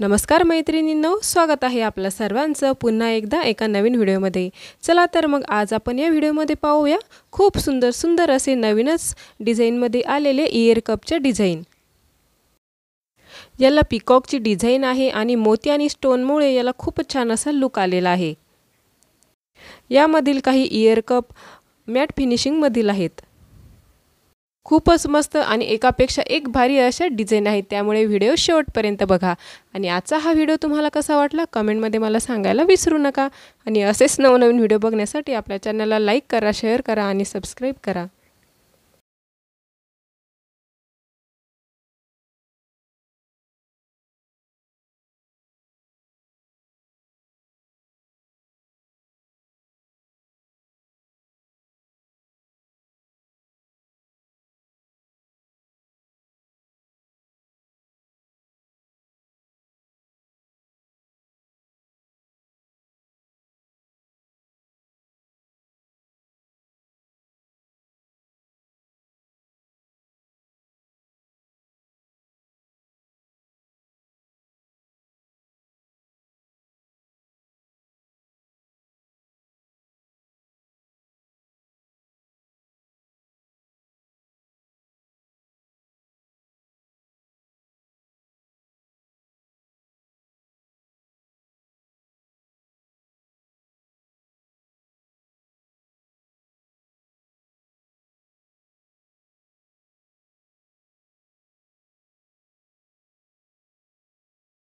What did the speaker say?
नमस्कार मैत्रिणींनो स्वागत आहे आपल्या सर्वांचं पुन्हा एकदा एका नवीन व्हिडिओमध्ये चला तर मग आज आपण या व्हिडिओमध्ये पाहूया खूप सुंदर सुंदर असे नवीनच डिझाईनमध्ये आलेले इयर कपचे डिझाईन याला पिकॉकची डिझाईन आहे आणि मोती आणि स्टोनमुळे याला खूपच छान असा लुक आलेला आहे यामधील काही इयर कप मॅट फिनिशिंगमधील आहेत खूपच मस्त आणि एकापेक्षा एक भारी अशा डिझाईन आहेत त्यामुळे व्हिडिओ शेवटपर्यंत बघा आणि आजचा हा व्हिडिओ तुम्हाला कसा वाटला कमेंटमध्ये मला सांगायला विसरू नका आणि असेच नवनवीन व्हिडिओ बघण्यासाठी आपल्या चॅनलला लाईक करा शेअर करा आणि सबस्क्राईब करा